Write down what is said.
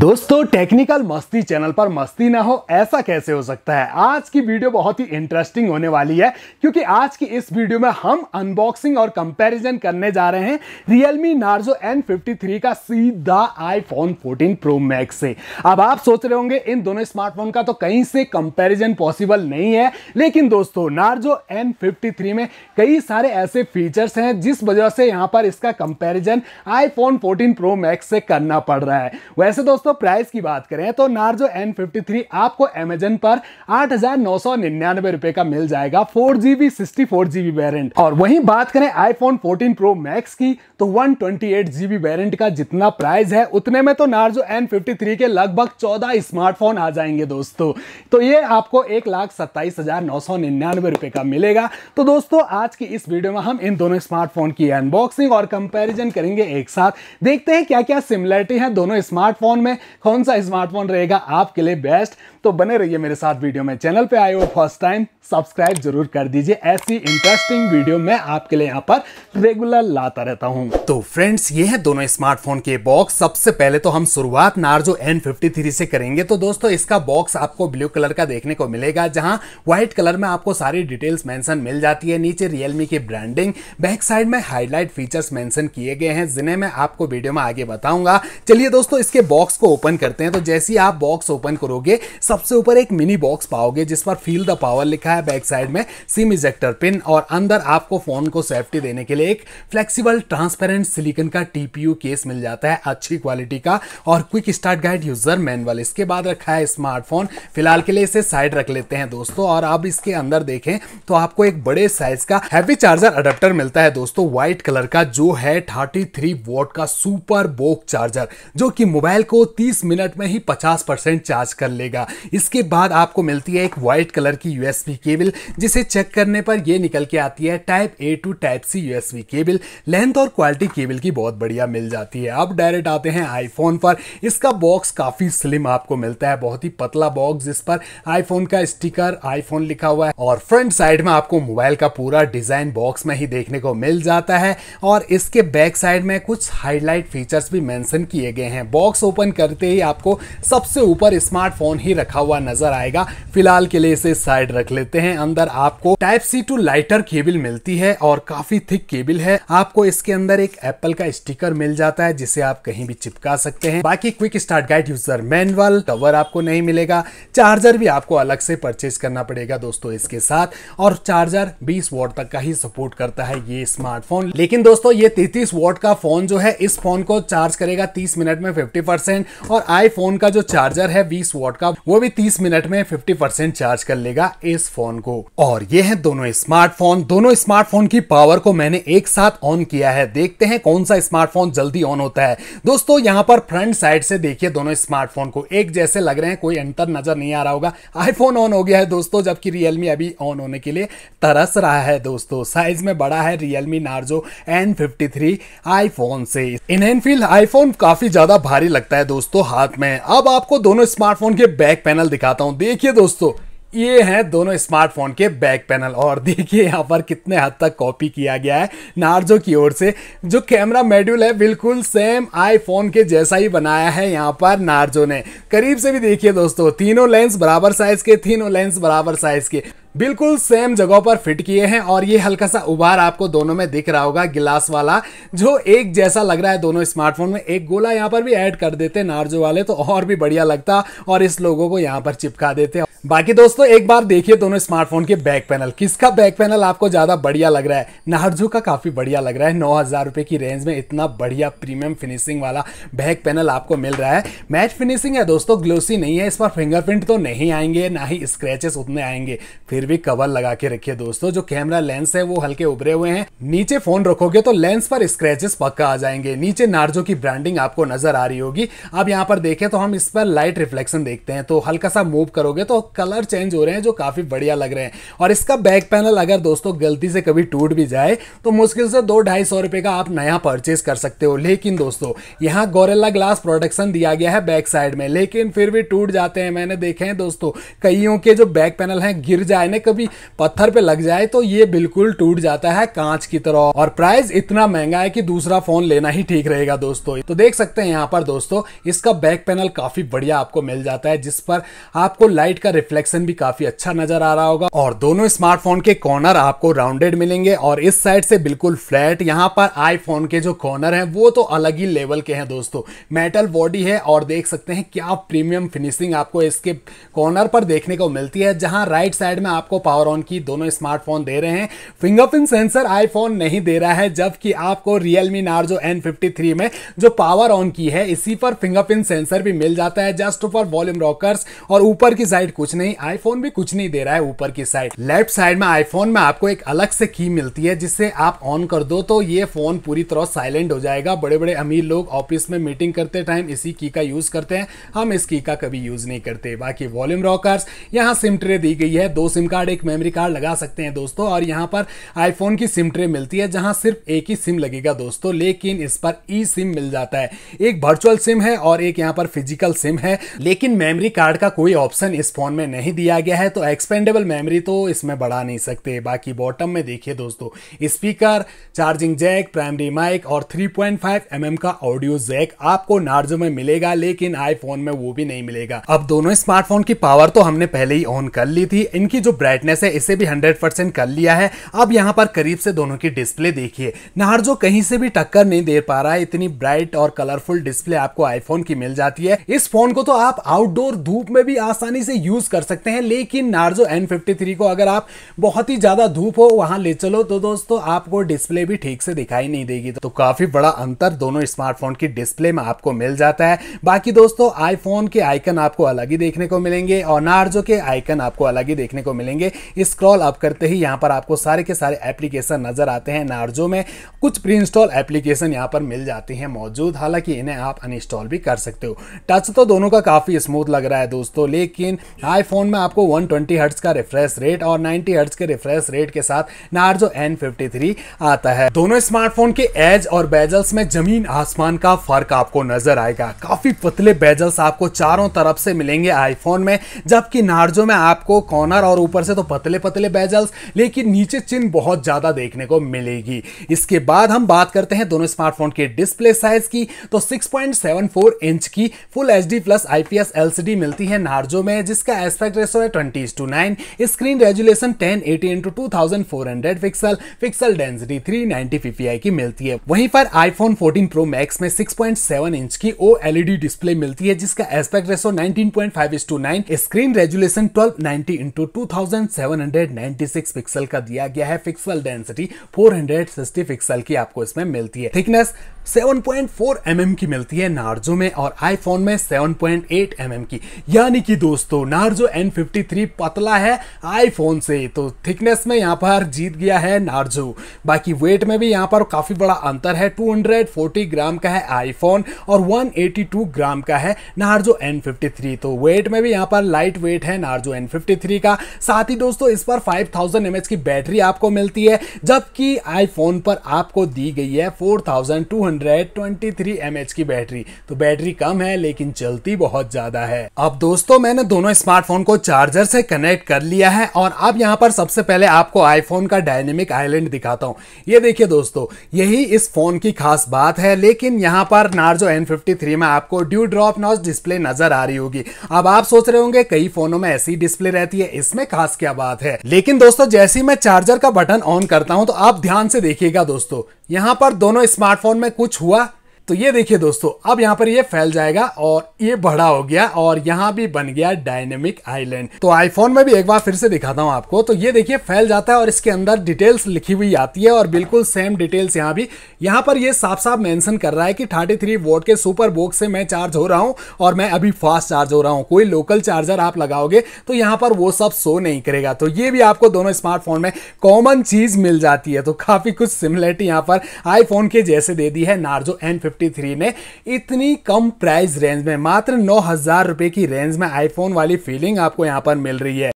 दोस्तों टेक्निकल मस्ती चैनल पर मस्ती ना हो ऐसा कैसे हो सकता है आज की वीडियो बहुत ही इंटरेस्टिंग होने वाली है क्योंकि आज की इस वीडियो में हम अनबॉक्सिंग और कंपैरिजन करने जा रहे हैं Realme Narzo N53 का सीधा iPhone 14 Pro Max से अब आप सोच रहे होंगे इन दोनों स्मार्टफोन का तो कहीं से कंपेरिजन पॉसिबल नहीं है लेकिन दोस्तों नार्जो एन में कई सारे ऐसे फीचर्स हैं जिस वजह से यहाँ पर इसका comparison iPhone fourteen pro Max से करना पड़ रहा है वैसे दोस्तों दोस्तों प्राइस की बात करें तो नार्जो एन आपको अमेजन पर आठ रुपए का मिल जाएगा four GB sixty four GB variant और वहीं बात करें आईफोन 14 प्रो मैक्स की तो 128 जीबी वेरिएंट का जितना प्राइस है उतने में तो नार्जो N53 के लगभग 14 स्मार्टफोन आ जाएंगे दोस्तों तो ये आपको एक लाख सत्ताईस हजार नौ सौ निन्यानवे रुपए का मिलेगा तो दोस्तों आज की इस वीडियो में हम इन दोनों स्मार्टफोन की अनबॉक्सिंग और कंपेरिजन करेंगे एक साथ देखते हैं क्या क्या सिमिलरिटी है दोनों स्मार्टफोन में में कौन सा स्मार्टफोन रहेगा आपके लिए बेस्ट तो बने रहिए मेरे साथ वीडियो में चैनल पे आए हो फर्स्ट टाइम सब्सक्राइब जरूर कर दीजिए ऐसी इंटरेस्टिंग वीडियो मैं आपके लिए यहाँ पर रेगुलर लाता रहता हूँ तो फ्रेंड्स ये है दोनों स्मार्टफोन के बॉक्स सबसे पहले तो हम शुरुआत नार्जो एन से करेंगे तो दोस्तों इसका बॉक्स आपको ब्लू कलर का देखने को मिलेगा जहाँ व्हाइट कलर में आपको सारी डिटेल्स मैंशन मिल जाती है नीचे रियलमी की ब्रांडिंग बैक साइड में हाईलाइट फीचर्स मैंशन किए गए हैं जिन्हें मैं आपको वीडियो में आगे बताऊंगा चलिए दोस्तों इसके बॉक्स को ओपन करते हैं तो जैसे ही आप बॉक्स ओपन करोगे सबसे ऊपर एक मिनी बॉक्स पाओगे जिस पर फील द पावर लिखा है बैक साइड में सिम इजेक्टर पिन और अंदर आपको फोन को सेफ्टी देने के लिए एक फ्लेक्सिबल ट्रांसपेरेंट सिलिकन का टीपीयू केस मिल जाता है अच्छी क्वालिटी का और quick start guide user manual इसके बाद रखा है स्मार्टफोन फिलहाल के लिए इसे साइड रख लेते हैं दोस्तों और अब इसके अंदर देखें तो आपको एक बड़े साइज का हैवी चार्जर अडेप्टर मिलता है दोस्तों व्हाइट कलर का जो है थर्टी थ्री का सुपर बोक चार्जर जो कि मोबाइल को 130 मिनट में ही 50 परसेंट चार्ज कर लेगा इसके बाद आपको मिलती है एक वाइट कलर की यूएसबी केबल जिसे चेक करने पर यह निकल के आती है type A to type C USB cable length और क्वालिटी केबल की बहुत बढ़िया मिल जाती है अब डायरेक्ट आते हैं आईफोन पर इसका बॉक्स काफ़ी स्लिम आपको मिलता है बहुत ही पतला बॉक्स जिस पर आईफोन का स्टिकर आईफोन लिखा हुआ है और फ्रंट साइड में आपको मोबाइल का पूरा डिजाइन बॉक्स में ही देखने को मिल जाता है और इसके बैक साइड में कुछ हाईलाइट फीचर्स भी मेंशन किए गए हैं बॉक्स ओपन करते ही आपको सबसे ऊपर स्मार्टफोन ही रखा हुआ नजर आएगा फिलहाल के लिए इसे साइड रख लेते हैं अंदर आपको type C to lightning cable मिलती है और काफी थिक केबल है आपको इसके अंदर एक एप्पल का स्टिकर मिल जाता है जिसे आप कहीं भी चिपका सकते हैं बाकी quick start guide user manual cover आपको नहीं मिलेगा चार्जर भी आपको अलग से परचेज करना पड़ेगा दोस्तों इसके साथ और चार्जर 20 वोट तक का ही सपोर्ट करता है ये स्मार्टफोन लेकिन दोस्तों ये 33 वोट का फोन जो है इस फोन को चार्ज करेगा 30 मिनट में 50 परसेंट और आईफोन का जो चार्जर है बीस वॉट का वो भी तीस मिनट में फिफ्टी परसेंट चार्ज कर लेगा इस फोन को और ये है दोनों स्मार्टफोन दोनों स्मार्टफोन की पावर को मैंने एक साथ ऑन किया है देखते हैं कौन सा स्मार्टफोन जल्दी ऑन होता है दोस्तों यहाँ पर फ्रंट साइड से देखिए दोनों स्मार्टफोन को एक जैसे लग रहे हैं कोई अंतर नजर नहीं आ रहा होगा आईफोन ऑन हो गया है दोस्तों जबकि रियलमी अभी ऑन होने के लिए तरस रहा है दोस्तों साइज में बड़ा है Realme Narzo N fifty three iPhone से इन एनफील्ड आईफोन काफी ज्यादा भारी लगता है दोस्तों हाथ में अब आपको दोनों स्मार्टफोन के बैक पैनल दिखाता हूं देखिए दोस्तों ये हैं दोनों स्मार्टफोन के बैक पैनल और देखिए यहाँ पर कितने हद तक कॉपी किया गया है नार्जो की ओर से जो कैमरा मेड्यूल है बिल्कुल सेम आईफोन के जैसा ही बनाया है यहाँ पर नार्जो ने करीब से भी देखिए दोस्तों तीनों लेंस बराबर साइज के तीनों लेंस बराबर साइज के बिल्कुल सेम जगहों पर फिट किए हैं और ये हल्का सा उभार आपको दोनों में दिख रहा होगा गिलास वाला जो एक जैसा लग रहा है दोनों स्मार्टफोन में एक गोला यहाँ पर भी ऐड कर देते नार्जो वाले तो और भी बढ़िया लगता और इस लोगों को यहाँ पर चिपका देते बाकी दोस्तों एक बार देखिए दोनों स्मार्टफोन के बैक पैनल किसका बैक पैनल आपको ज़्यादा बढ़िया लग रहा है नार्जो का काफ़ी बढ़िया लग रहा है नौ हज़ार रुपए की रेंज में इतना बढ़िया प्रीमियम फिनिशिंग वाला बैक पैनल आपको मिल रहा है मैच फिनिशिंग है दोस्तों ग्लोसी नहीं है इस पर फिंगरप्रिंट तो नहीं आएंगे ना ही स्क्रेचेस उतने आएंगे फिर फिर भी कवर लगा के रखिए दोस्तों जो कैमरा लेंस है वो हल्के उभरे हुए हैं नीचे फोन रखोगे तो लेंस पर स्क्रेचेस पक्का आ जाएंगे नीचे नार्जो की ब्रांडिंग आपको नजर आ रही होगी अब यहाँ पर देखें तो हम इस पर लाइट रिफ्लेक्शन देखते हैं तो हल्का सा मूव करोगे तो कलर चेंज हो रहे हैं जो काफी बढ़िया लग रहे हैं और इसका बैक पैनल अगर दोस्तों गलती से कभी टूट भी जाए तो मुश्किल से दो ढाई सौ रुपए का आप नया परचेज कर सकते हो लेकिन दोस्तों यहाँ गोरेला ग्लास प्रोटेक्शन दिया गया है बैक साइड में लेकिन फिर भी टूट जाते हैं मैंने देखे हैं दोस्तों कईयों के जो बैक पैनल है गिर जाए मैंने कभी पत्थर पे लग जाए तो ये बिल्कुल टूट जाता है कांच की तरह और प्राइस इतना महंगा है कि दूसरा फोन लेना ही ठीक रहेगा दोस्तों तो देख सकते हैं यहाँ पर दोस्तों इसका बैक पैनल काफी बढ़िया आपको मिल जाता है जिस पर आपको लाइट का रिफ्लेक्शन भी काफी अच्छा नजर आ रहा होगा और दोनों स्मार्टफोन के कॉर्नर आपको राउंडेड मिलेंगे और इस साइड से बिल्कुल फ्लैट यहाँ पर आईफोन के जो कॉर्नर है वो तो अलग ही लेवल के हैं दोस्तों मेटल बॉडी है और देख सकते हैं क्या प्रीमियम फिनिशिंग आपको इसके कॉर्नर पर देखने को मिलती है जहां राइट साइड में आप आपको पावर ऑन की दोनों स्मार्टफोन दे रहे हैं फिंगरप्रिंट सेंसर आईफोन नहीं दे रहा है जबकि आपको रियलमी नार्जो एन में जो पावर ऑन की है इसी पर फिंगरप्रिंट सेंसर भी मिल जाता है जस्ट फॉर वॉल्यूम रॉकर्स और ऊपर की साइड कुछ नहीं आईफोन भी कुछ नहीं दे रहा है ऊपर की साइड लेफ्ट साइड में आईफोन में आपको एक अलग से की मिलती है जिससे आप ऑन कर दो तो ये फोन पूरी तरह साइलेंट हो जाएगा बड़े बड़े अमीर लोग ऑफिस में मीटिंग करते टाइम इसी की का यूज करते हैं हम इस की का कभी यूज नहीं करते बाकी वॉल्यूम रॉकर्स यहाँ सिम ट्रे दी गई है दो सिम कार्ड एक मेमोरी कार्ड लगा सकते हैं दोस्तों और यहाँ पर आईफोन की सिम ट्रे मिलती है जहाँ सिर्फ एक ही सिम लगेगा दोस्तों लेकिन इस पर ई सिम मिल जाता है एक वर्चुअल सिम है और एक यहाँ पर फिजिकल सिम है लेकिन मेमोरी कार्ड का कोई ऑप्शन इस फोन में नहीं दिया गया है तो एक्सपेंडेबल मेमोरी तो इसमें बढ़ा नहीं सकते बाकी बॉटम में देखिए दोस्तों speaker charging jack primary mic और 3.5 पॉइंट mm का ऑडियो जैक आपको नार्जो में मिलेगा लेकिन आईफोन में वो भी नहीं मिलेगा अब दोनों स्मार्टफोन की पावर तो हमने पहले ही ऑन कर ली थी इनकी जो ब्राइटनेस है इसे भी 100% कर लिया है अब यहाँ पर करीब से दोनों की डिस्प्ले देखिए नार्जो कहीं से भी टक्कर नहीं दे पा रहा है इतनी ब्राइट और कलरफुल डिस्प्ले आपको आईफोन की मिल जाती है इस फोन को तो आप आउटडोर धूप में भी आसानी से यूज कर सकते हैं लेकिन नार्जो एन को अगर आप बहुत ही ज्यादा धूप हो वहां ले चलो तो दोस्तों आपको डिस्प्ले भी ठीक से दिखाई नहीं देगी तो काफी बड़ा अंतर दोनों स्मार्टफोन की डिस्प्ले में आपको मिल जाता है बाकी दोस्तों आईफोन के आइकन आपको अलग ही देखने को मिलेंगे और नार्जो के आइकन आपको अलग ही देखने को मिलेंगे देंगे स्क्रॉल अप करते ही यहाँ पर आपको सारे के सारे एप्लीकेशन नज़र आते हैं नार्जो में कुछ प्री इंस्टॉल एप्लीकेशन यहाँ पर मिल जाती हैं मौजूद हालांकि इन्हें आप अनइंस्टॉल भी कर सकते हो टच तो दोनों का काफ़ी स्मूथ लग रहा है दोस्तों लेकिन आईफोन में आपको 120 ट्वेंटी का रिफ्रेश रेट और 90 हर्ट्स के रिफ्रेश रेट के साथ नार्जो N53 आता है दोनों स्मार्टफोन के एज और बेजल्स में जमीन आसमान का फर्क आपको नजर आएगा काफी पतले बेजल्स आपको चारों तरफ से मिलेंगे आईफोन में जबकि नार्जो में आपको कॉर्नर और ऊपर से तो पतले पतले बेजल्स लेकिन नीचे चिन बहुत ज़्यादा देखने को मिलेगी इसके बाद हम बात करते हैं दोनों स्मार्टफोन के डिस्प्ले साइज की तो 6.74 इंच की full H plus IPS LCD मिलती है नार्जो में जिसका एस्पेक्ट रेशो है twenty to nine screen resolution ten eighty into two thousand four hundred pixel pixel density three ninety PPI की मिलती है वहीं पर आईफोन फोर्टीन प्रो मैक्स में सिक्स पॉइंट सेवन इंच की ओ एलईडी डिस्प्ले मिलती है जिसका aspect ratio 19.5 to nine screen resolution twelve ninety into two 1796 pixel का दिया गया है पिक्सल डेंसिटी 460 पिक्सल की आपको इसमें मिलती है थिकनेस 7.4 पॉइंट mm की मिलती है नार्जो में और आईफोन में 7.8 पॉइंट mm की यानी कि दोस्तों नार्जो N53 पतला है आईफोन से तो थिकनेस में यहाँ पर जीत गया है नार्जो बाकी वेट में भी यहाँ पर काफ़ी बड़ा अंतर है 240 ग्राम का है आईफोन और 182 ग्राम का है नार्जो N53 तो वेट में भी यहाँ पर लाइट वेट है नार्जो N53 का साथ ही दोस्तों इस पर फाइव थाउजेंड की बैटरी आपको मिलती है जबकि आईफोन पर आपको दी गई है फोर फोन 223 एमएच की बैटरी तो बैटरी कम है लेकिन चलती बहुत ज्यादा है अब दोस्तों मैंने दोनों स्मार्टफोन को चार्जर से कनेक्ट कर लिया है और अब यहाँ पर सबसे पहले आपको आईफोन का डायनेमिक आइलैंड दिखाता हूँ ये देखिए दोस्तों यही इस फोन की खास बात है लेकिन यहाँ पर नार्जो एन में आपको ड्यू ड्रॉप नॉस डिस्प्ले नजर आ रही होगी अब आप सोच रहे होंगे कई फोनों में ऐसी डिस्प्ले रहती है इसमें खास क्या बात है लेकिन दोस्तों जैसे ही मैं चार्जर का बटन ऑन करता हूँ तो आप ध्यान से देखिएगा दोस्तों यहाँ पर दोनों स्मार्टफोन में 좋아 तो ये देखिए दोस्तों अब यहाँ पर ये फैल जाएगा और ये बड़ा हो गया और यहाँ भी बन गया डायनेमिक आइलैंड तो आईफोन में भी एक बार फिर से दिखाता हूँ आपको तो ये देखिए फैल जाता है और इसके अंदर डिटेल्स लिखी हुई आती है और बिल्कुल सेम डिटेल्स यहाँ भी यहाँ पर ये साफ साफ मेंशन कर रहा है कि थर्टी थ्री वोट के सुपर बोक्स से मैं चार्ज हो रहा हूँ और मैं अभी फास्ट चार्ज हो रहा हूँ कोई लोकल चार्जर आप लगाओगे तो यहाँ पर वो सब शो नहीं करेगा तो ये भी आपको दोनों स्मार्टफोन में कॉमन चीज मिल जाती है तो काफी कुछ सिमिलरिटी यहाँ पर आईफोन के जैसे दे दी है नार्जो एन 53 ने इतनी कम प्राइस रेंज में मात्र नौ हज़ार रुपए की रेंज में आईफोन वाली फीलिंग आपको यहां पर मिल रही है